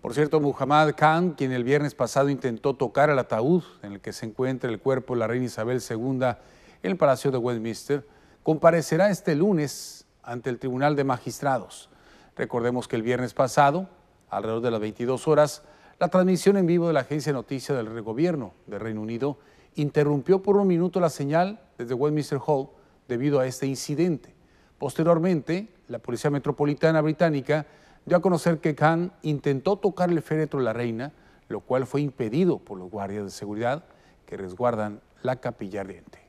Por cierto, Muhammad Khan, quien el viernes pasado intentó tocar el ataúd en el que se encuentra el cuerpo de la reina Isabel II en el Palacio de Westminster, comparecerá este lunes ante el Tribunal de Magistrados. Recordemos que el viernes pasado, alrededor de las 22 horas, la transmisión en vivo de la agencia de noticias del gobierno del Reino Unido interrumpió por un minuto la señal desde Westminster Hall debido a este incidente. Posteriormente, la Policía Metropolitana Británica dio a conocer que Khan intentó tocar el féretro a la reina, lo cual fue impedido por los guardias de seguridad que resguardan la capilla ardiente.